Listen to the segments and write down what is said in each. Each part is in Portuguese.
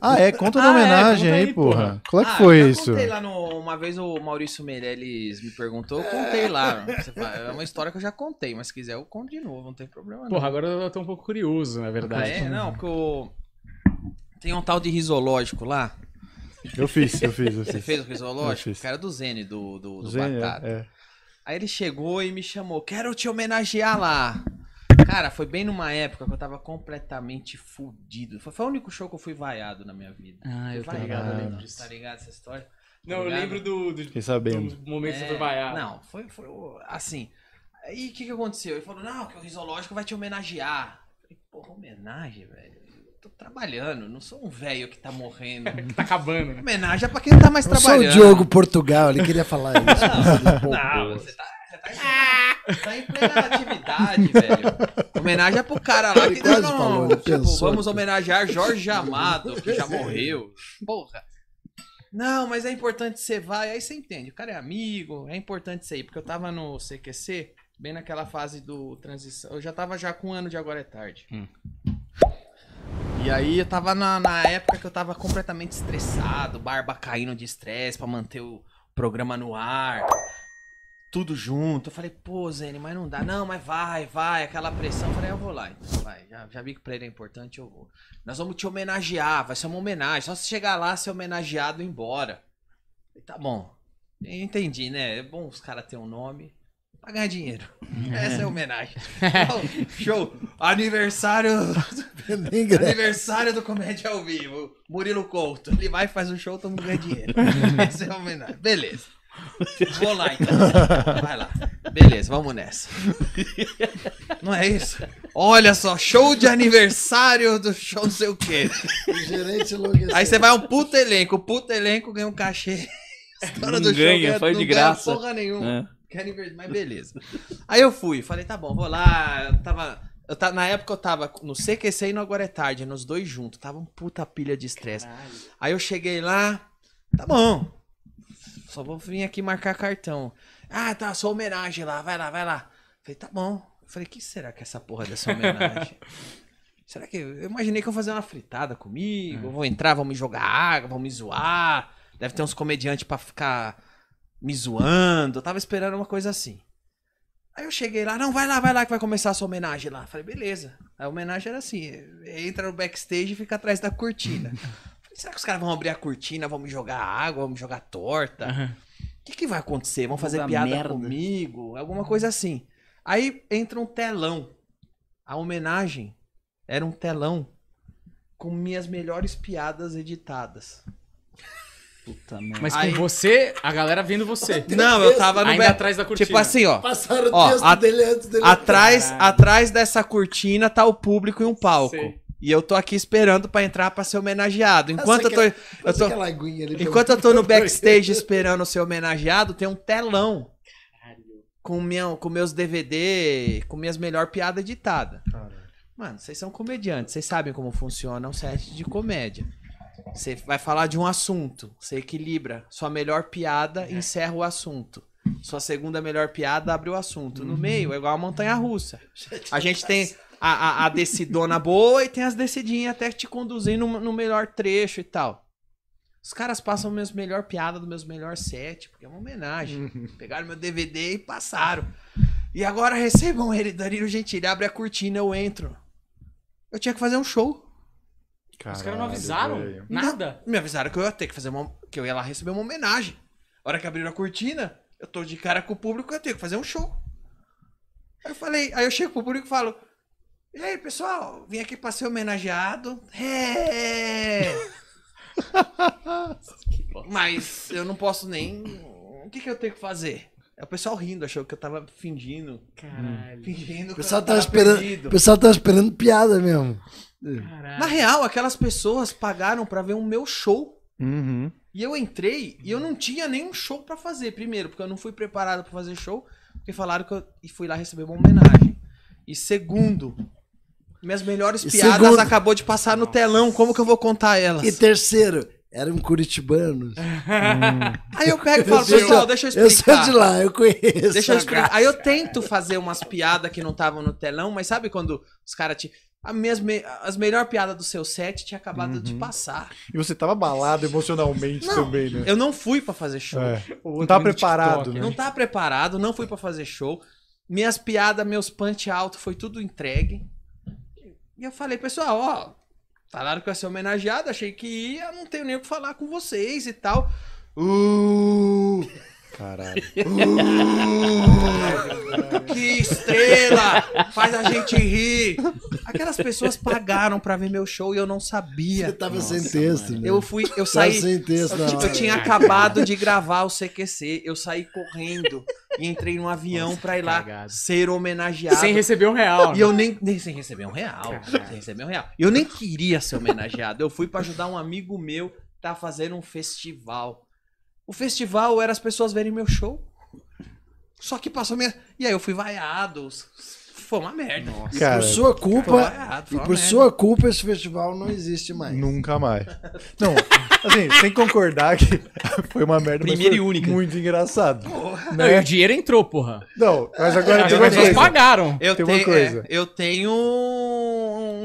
Ah, é? Conta da ah, é, homenagem é, aí, aí, porra. porra. Qual é que ah, foi isso? Eu contei lá no, uma vez o Maurício Meirelles me perguntou, eu contei lá. É uma história que eu já contei, mas se quiser eu conto de novo, não tem problema. Não. Porra, agora eu tô um pouco curioso, na verdade. Ah, é? Não, porque tem um tal de risológico lá. Eu fiz, eu fiz. Eu Você fiz. fez o risológico? O cara do Zene, do, do, do Zene, é, Batata. É. Aí ele chegou e me chamou, quero te homenagear lá. Cara, foi bem numa época que eu tava completamente fudido. Foi, foi o único show que eu fui vaiado na minha vida. Ah, eu tô ligado. Eu lembro disso. Tá ligado essa história? Tá não, tá eu lembro do, do, do momento é, que você foi é, vaiado. Não, foi, foi assim. E o que, que aconteceu? Ele falou, não, que o risológico vai te homenagear. Eu falei, porra, homenagem, velho. Tô trabalhando, não sou um velho que tá morrendo. que tá acabando, né? Homenagem é pra quem tá mais não trabalhando. Só o Diogo Portugal, ele queria falar isso. não, não, você tá Tá, tá, em plena atividade, velho. Homenagem é pro cara lá que deu um, tipo, pensou, vamos homenagear Jorge Amado, que já morreu. Porra. Não, mas é importante você vai, aí você entende. O cara é amigo, é importante você ir, porque eu tava no CQC, bem naquela fase do transição. Eu já tava já com um ano de agora é tarde. Hum. E aí eu tava na, na época que eu tava completamente estressado, barba caindo de estresse para manter o programa no ar tudo junto. Eu falei, pô, Zene, mas não dá. Não, mas vai, vai, aquela pressão. Eu falei, eu vou lá. Então, vai, já, já vi que pra ele é importante, eu vou. Nós vamos te homenagear, vai ser uma homenagem. Só se chegar lá, ser homenageado e ir embora. E tá bom. Entendi, né? É bom os caras terem um nome pra ganhar dinheiro. Essa é a homenagem. show! Aniversário. Aniversário do Comédia ao Vivo. Murilo Couto. Ele vai, faz um show, todo mundo ganha dinheiro. Essa é a homenagem. Beleza. Vou lá então. Vai lá. Beleza, vamos nessa. Não é isso? Olha só, show de aniversário do show não sei o quê. gerente Aí você vai um puto elenco, puto elenco ganha um cachê. A história não do ganha, show é foi não de ganha graça. porra nenhuma. É. Mas beleza. Aí eu fui, falei, tá bom, vou lá. Eu tava. Eu tava na época eu tava no CQC e no Agora é Tarde, nos dois juntos. Tava um puta pilha de estresse. Aí eu cheguei lá, tá bom só vou vir aqui marcar cartão. Ah, tá, só homenagem lá, vai lá, vai lá. Falei, tá bom. Falei, que será que é essa porra dessa homenagem? será que. Eu imaginei que eu vou fazer uma fritada comigo, hum. vou entrar, vão me jogar água, vão me zoar. Deve ter uns comediantes para ficar me zoando. Eu tava esperando uma coisa assim. Aí eu cheguei lá, não, vai lá, vai lá que vai começar a sua homenagem lá. Falei, beleza. A homenagem era assim, entra no backstage e fica atrás da cortina. Será que os caras vão abrir a cortina, vão me jogar água, vão me jogar torta? O uhum. que, que vai acontecer? Vão fazer piada merda. comigo? Alguma coisa assim. Aí entra um telão. A homenagem era um telão com minhas melhores piadas editadas. Puta merda. Mas com Aí... você, a galera vendo você. Não, eu tava no Ainda be... atrás da tipo cortina. Tipo assim, ó. Passaram o texto a... dele antes dele. Atrás, atrás dessa cortina tá o público e um palco. Sei. E eu tô aqui esperando para entrar para ser homenageado ah, Enquanto eu tô, eu tô enquanto eu tô no backstage esperando ser homenageado, tem um telão com meu, com meus DVD, com minhas melhor piada editada. Mano, vocês são comediantes, vocês sabem como funciona um set de comédia. Você vai falar de um assunto, você equilibra sua melhor piada, é. encerra o assunto. Sua segunda melhor piada abre o assunto. No uhum. meio é igual a montanha russa. A gente tem a, a, a decidona boa e tem as decidinhas até te conduzir no, no melhor trecho e tal. Os caras passam meus melhor piada do meus melhor set, porque é uma homenagem. Uhum. Pegaram meu DVD e passaram. E agora recebam ele, Danilo Gentili. Abre a cortina, eu entro. Eu tinha que fazer um show. Caralho, Os caras não avisaram? Véio. Nada? Não, me avisaram que eu ia ter que fazer uma. que eu ia lá receber uma homenagem. A hora que abriram a cortina, eu tô de cara com o público, eu tenho que fazer um show. Aí eu falei, aí eu chego pro público e falo, e aí, pessoal, vim aqui para ser homenageado. É! Mas eu não posso nem. O que, que eu tenho que fazer? É o pessoal rindo, achou que eu tava fingindo. Caralho. Fingindo o pessoal que eu tava, esperando, perdido. O pessoal tava esperando piada mesmo. Caralho. Na real, aquelas pessoas pagaram para ver o um meu show. Uhum. E eu entrei e eu não tinha nenhum show para fazer. Primeiro, porque eu não fui preparado para fazer show. Porque falaram que eu e fui lá receber uma homenagem. E segundo, minhas melhores piadas segundo... acabou de passar no telão, como que eu vou contar elas? E terceiro, eram curitibanos. hum. Aí eu pego e falo, pessoal, deixa eu explicar. Eu sou de lá, eu conheço. Deixa eu explicar. Aí eu tento fazer umas piadas que não estavam no telão, mas sabe quando os caras te... A minhas As melhores piadas do seu set tinha acabado uhum. de passar. E você tava abalado emocionalmente não, também, né? Eu não fui para fazer show. É. Não tá preparado, TikTok, né? Não tá preparado, não fui para fazer show. Minhas piadas, meus punch alto, foi tudo entregue. E eu falei, pessoal, ó, falaram que ia ser homenageado, achei que ia, não tenho nem o que falar com vocês e tal. Uh! Caralho. Hum, que estrela! Faz a gente rir! Aquelas pessoas pagaram pra ver meu show e eu não sabia. Você tava Nossa, sem texto, né? Eu fui, eu saí. Tava sem texto, eu, né? eu tinha acabado de gravar o CQC, eu saí correndo e entrei num avião Nossa, pra ir lá cagado. ser homenageado. Sem receber um real. E né? eu nem, nem. Sem receber um real. Sem receber um real. Eu nem queria ser homenageado. Eu fui pra ajudar um amigo meu que tá fazendo um festival. O festival era as pessoas verem meu show. Só que passou minha. E aí eu fui vaiado. Foi uma merda. Nossa, cara, por sua culpa. Vaiado, e por merda. sua culpa esse festival não existe mais. Nunca mais. Não, assim, sem concordar que foi uma merda. Primeira e única. Muito engraçado. Né? Não, o dinheiro entrou, porra. Não, mas agora as pessoas pagaram. Eu tem tenho, uma coisa. É, eu tenho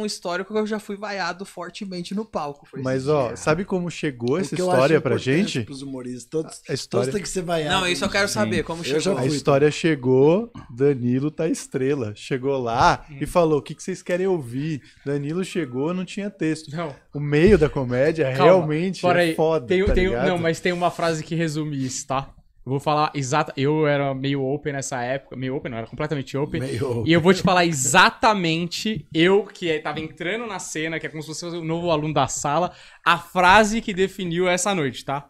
histórico que eu já fui vaiado fortemente no palco. Foi Mas, ó, sabe como chegou essa história pra gente? Pros humoristas, todos, a história... todos têm que ser vaiado. Não, isso eu quero saber, Sim. como chegou. A história tá? chegou, Danilo tá estrela. Chegou lá hum. e falou, o que, que vocês querem ouvir? Danilo chegou, não tinha texto. Não. O meio da comédia Calma, realmente é aí. foda, tem, tá tem, Não, mas tem uma frase que resume isso, tá? Eu vou falar exata. Eu era meio open nessa época. Meio open, não, era completamente open. Meio open. E eu vou te falar exatamente, eu que tava entrando na cena, que é como se fosse o novo aluno da sala, a frase que definiu essa noite, tá?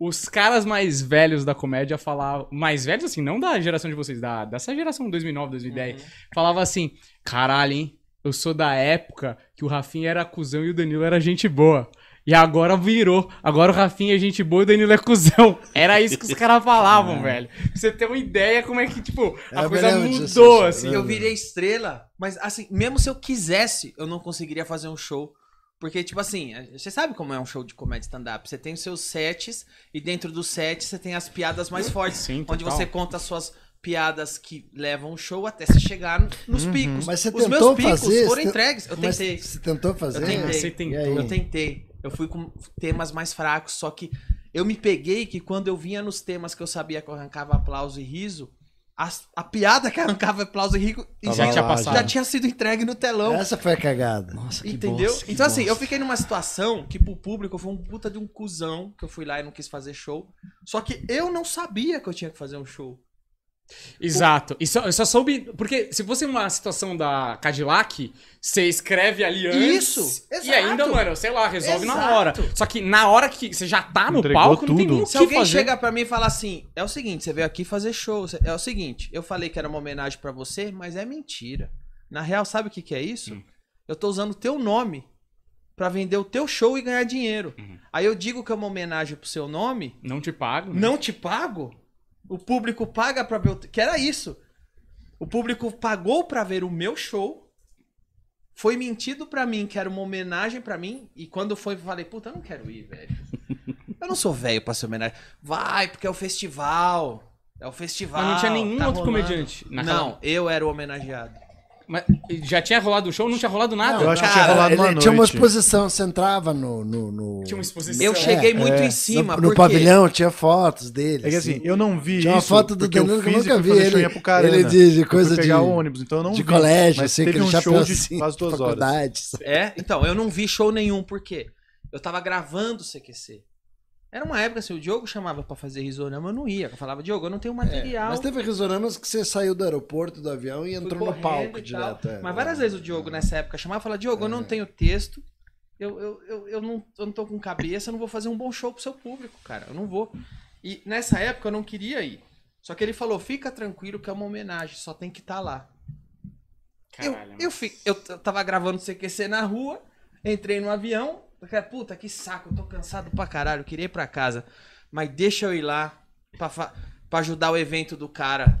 os caras mais velhos da comédia falavam. Mais velhos, assim, não da geração de vocês, da, dessa geração 2009, 2010. Uhum. Falava assim: caralho, hein? Eu sou da época que o Rafinha era cuzão e o Danilo era gente boa. E agora virou. Agora o Rafinha é gente boa e o Danilo é cuzão. Era isso que os caras falavam, é. velho. Pra você ter uma ideia como é que, tipo, a coisa mudou, disso, assim. assim. Eu virei estrela, mas assim, mesmo se eu quisesse, eu não conseguiria fazer um show. Porque, tipo assim, você sabe como é um show de comédia stand-up. Você tem os seus sets e dentro dos sets você tem as piadas mais fortes. Sim, onde você conta as suas piadas que levam o show até se chegar nos uhum. picos. Mas você Os tentou meus picos fazer, foram entregues. Eu tentei. Você tentou fazer? Eu tentei. Você tentou. Eu tentei. Eu fui com temas mais fracos, só que eu me peguei que quando eu vinha nos temas que eu sabia que arrancava aplauso e riso, a, a piada que arrancava aplauso e rico já, tinha passado. já tinha sido entregue no telão. Essa foi a cagada. Nossa, que Entendeu? Bolsa, que então, bolsa. assim, eu fiquei numa situação que pro público foi um puta de um cuzão, que eu fui lá e não quis fazer show. Só que eu não sabia que eu tinha que fazer um show. Exato. E só, eu só soube. Porque se fosse uma situação da Cadillac, você escreve ali antes. Isso! E ainda, então, mano, sei lá, resolve exato. na hora. Só que na hora que você já tá no Entregou palco, tudo. Se alguém fazer. chega para mim e fala assim: é o seguinte, você veio aqui fazer show. É o seguinte, eu falei que era uma homenagem para você, mas é mentira. Na real, sabe o que, que é isso? Hum. Eu tô usando o teu nome para vender o teu show e ganhar dinheiro. Uhum. Aí eu digo que é uma homenagem pro seu nome. Não te pago. Né? Não te pago? O público paga pra ver. O... Que era isso. O público pagou pra ver o meu show. Foi mentido pra mim, que era uma homenagem pra mim. E quando foi, falei, puta, eu não quero ir, velho. Eu não sou velho pra ser homenagem. Vai, porque é o festival. É o festival. Mas não tinha nenhum tá outro rolando. comediante. Naquela... Não, eu era o homenageado. Mas já tinha rolado o show? Não tinha rolado nada? eu acho que tinha rolado uma ele noite. tinha uma exposição, você entrava no. no, no- Tinha uma exposição. Eu cheguei é, muito é. em cima. no por pavilhão, tinha fotos dele. É que assim, assim. eu não vi Tinha uma foto do Danilo eu que eu nunca vi. Ele, ele né? diz coisa de, pegar o ônibus, então eu não de vi. colégio, Mas assim, teve aquele já show chapéu de assim, quase duas horas. É, então, eu não vi show nenhum, por quê? Eu tava gravando o CQC. Era uma época assim, o Diogo chamava para fazer risorama, eu não ia. Eu falava, Diogo, eu não tenho é, material. É, mas teve risoramas que você saiu do aeroporto, do avião e entrou no palco direto. É. Mas várias vezes o Diogo é. nessa época chamava e falava, Diogo, eu não é. tenho texto, eu, eu, eu, eu, não, eu não tô com cabeça, eu não vou fazer um bom show pro seu público, cara. Eu não vou. E nessa época eu não queria ir. Só que ele falou, fica tranquilo que é uma homenagem, só tem que estar tá lá. Caralho, eu, mas... eu, fi, eu, eu tava gravando CQC na rua, entrei no avião, porque, é, puta, que saco, eu tô cansado pra caralho, queria ir pra casa. Mas deixa eu ir lá pra, pra ajudar o evento do cara,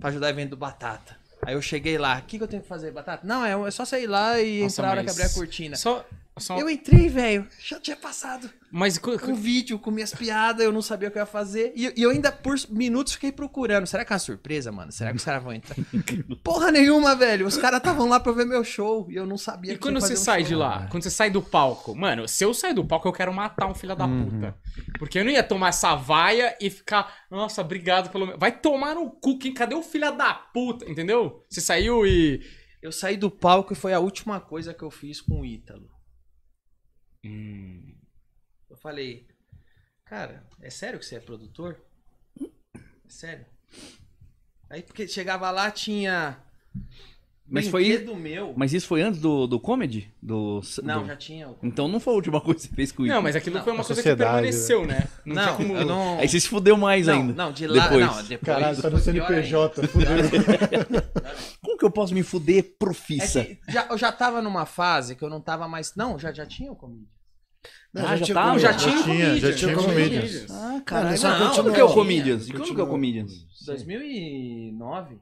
pra ajudar o evento do Batata. Aí eu cheguei lá, o que, que eu tenho que fazer, Batata? Não, é, é só sair lá e Nossa, entrar na hora que abrir a cortina. Só, só... Eu entrei, velho. Já tinha passado. Mas um vídeo com minhas piadas, eu não sabia o que eu ia fazer. E, e eu ainda por minutos fiquei procurando. Será que é uma surpresa, mano? Será que os caras vão entrar? Porra nenhuma, velho. Os caras estavam lá pra ver meu show e eu não sabia E quando você um sai show, de lá? Mano. Ah. Quando você sai do palco? Mano, se eu sair do palco, eu quero matar um filho da uhum. puta. Porque eu não ia tomar essa vaia e ficar, nossa, obrigado pelo. Vai tomar no cu, quem? Cadê o filho da puta? Entendeu? Você saiu e. Eu saí do palco e foi a última coisa que eu fiz com o Ítalo. Hum. Eu falei, cara, é sério que você é produtor? É sério? Aí porque chegava lá, tinha. Mas foi isso. meu. Mas isso foi antes do, do comedy? Do, não, do... já tinha. Então não foi a última coisa que você fez com isso. Não, mas aquilo não, foi uma coisa que né? permaneceu, né? Não, não, como... não, Aí você se fudeu mais não, ainda. Não, de lá. Depois. Não, depois Caralho, só do CNPJ. como que eu posso me fuder profissa? É já, eu já tava numa fase que eu não tava mais. Não, já, já tinha o comedy. Não, ah, já, já tá? Já tinha, já tinha, já tinha Comedians. Ah, cara. Não, não, quando que é o Comedians? Quando que é o Comedians? 2009.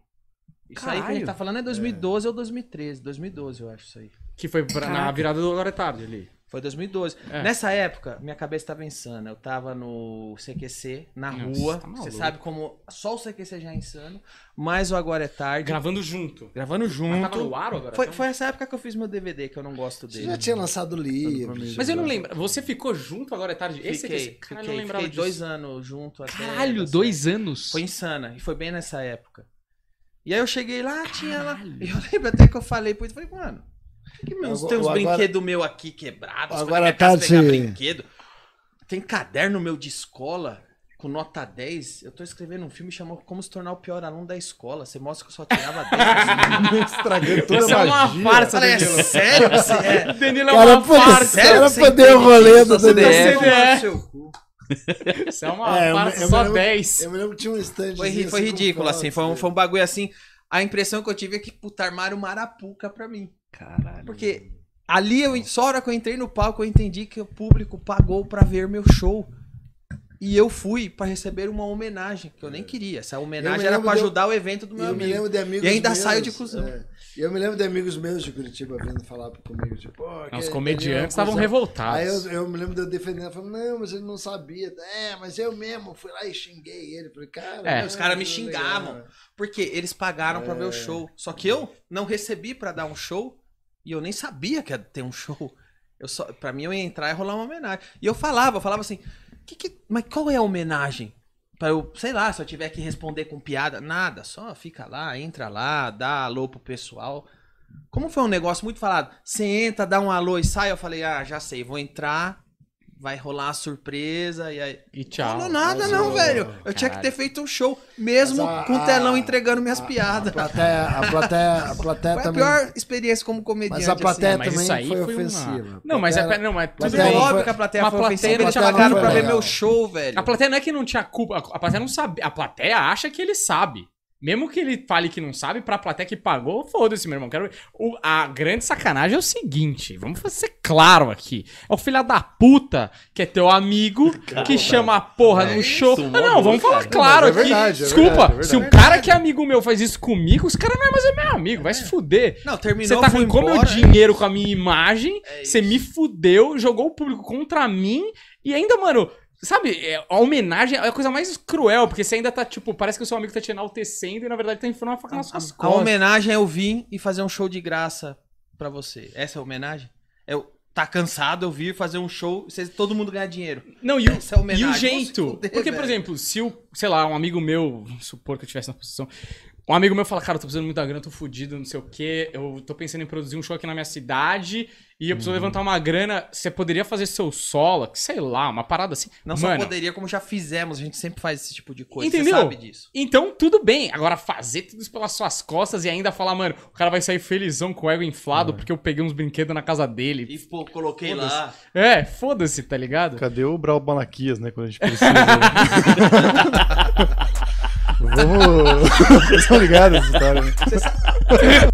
Isso Caralho. aí que a gente tá falando é 2012 é. ou 2013. 2012, eu acho isso aí. Que foi pra, na virada do Agora é Tarde ali. Foi 2012. É. Nessa época, minha cabeça estava insana. Eu tava no CQC, na Nossa, rua. Tá Você sabe como. Só o CQC já é insano. Mas o Agora é Tarde. Gravando junto. Gravando junto. Mas tava no ar agora? Foi, foi essa época que eu fiz meu DVD, que eu não gosto dele. Você já tinha lançado livro. Mas eu não lembro. Você ficou junto Agora é Tarde? Fiquei, Esse aqui. Caralho, fiquei, eu fiquei dois anos junto. Caralho, até dois anos? Foi insana. E foi bem nessa época. E aí eu cheguei lá, tinha lá. Eu lembro até que eu falei, pois falei, mano que meus, agora, tem uns brinquedos meu aqui quebrados. Agora é tá de... brinquedo. Tem caderno meu de escola com nota 10. Eu tô escrevendo um filme chamado Como se tornar o pior aluno da escola. Você mostra que eu só tirava 10. Estragando toda Isso a magia. é uma farsa, Falei, é sério? Você é... Danilo é uma é farsa. Cara, poder o rolê do Danilo. Isso tá é, é uma é, farsa, eu, eu só eu 10. Eu me lembro que tinha um stand. Foi, foi assim, ridículo, assim. Foi um, foi um bagulho assim a impressão que eu tive é que, puta, armaram marapuca pra mim. Caralho. Porque ali, eu, só a hora que eu entrei no palco, eu entendi que o público pagou pra ver meu show. E eu fui para receber uma homenagem, que eu nem é. queria. Essa homenagem era para ajudar o evento do meu eu amigo. Me lembro de amigos e ainda meus, saio de cuzão. É. Eu me lembro de amigos meus de Curitiba vindo falar comigo, tipo, oh, Os é comediantes estavam revoltados. Aí eu, eu, me lembro de eu defendendo, falando, não, mas ele não sabia. É, mas eu mesmo fui lá e xinguei ele. Falei, cara, é. não, os caras me xingavam. Porque eles pagaram é. para ver o é. show. Só que eu não recebi para dar um show e eu nem sabia que ia ter um show. Eu só, pra mim, eu ia entrar e rolar uma homenagem. E eu falava, eu falava assim, que que, mas qual é a homenagem? Pra eu, sei lá, se eu tiver que responder com piada, nada, só fica lá, entra lá, dá alô pro pessoal. Como foi um negócio muito falado, você entra, dá um alô e sai, eu falei, ah, já sei, vou entrar, vai rolar a surpresa e aí. E tchau. Não nada, não, velho. Eu tinha que ter feito um show, mesmo a, com o telão entregando minhas a, piadas. A plateia, a plateia, a plateia foi também. a pior experiência como comediante. Mas a assim. plateia assim. também foi, ofensiva. Uma... Não, mas a, não, mas é tudo é bem. óbvio que a plateia foi ofensiva. Eles pagaram pra ver meu show, velho. A plateia não é que não tinha culpa. A plateia não sabe. A plateia acha que ele sabe. Mesmo que ele fale que não sabe, pra plateia que pagou, foda-se, meu irmão. Quero... O, a grande sacanagem é o seguinte, vamos ser claro aqui. É o filho da puta que é teu amigo, que chama a porra é no show. ah, não, vamos falar né? claro não, é aqui. é Desculpa, verdade, é se o um cara que é amigo meu faz isso comigo, os caras não é mais meu amigo, vai é. se fuder. Não, terminou, Você tá com embora, meu é dinheiro com a minha imagem, você me fudeu, jogou o público contra mim e ainda, mano, Sabe, é, a homenagem é a coisa mais cruel, porque você ainda tá, tipo, parece que o seu amigo tá te enaltecendo e na verdade tá enfiando uma faca nas suas costas. A homenagem é eu vir e fazer um show de graça para você. Essa é a homenagem? É o tá cansado, eu vir fazer um show, você, todo mundo ganhar dinheiro. Não, e o, é e o jeito. porque, velho. por exemplo, se o, sei lá, um amigo meu, supor que eu estivesse na posição, um amigo meu fala, cara, eu tô precisando muito da grana, tô fudido, não sei o quê. Eu tô pensando em produzir um show aqui na minha cidade e eu preciso uhum. levantar uma grana. Você poderia fazer seu solo, que sei lá, uma parada assim. Não Mano, só poderia, como já fizemos, a gente sempre faz esse tipo de coisa. Entendeu? Você sabe disso. Então, tudo bem. Agora, fazer tudo isso pelas suas costas e ainda falar, mano, o cara vai sair felizão com o ego inflado uhum. porque eu peguei uns brinquedos na casa dele. E pô, coloquei lá. É, foda-se, tá ligado? Cadê o Brau Malaquias, né? Quando a gente precisa. Vamos Vocês estão ligados essa história? Né?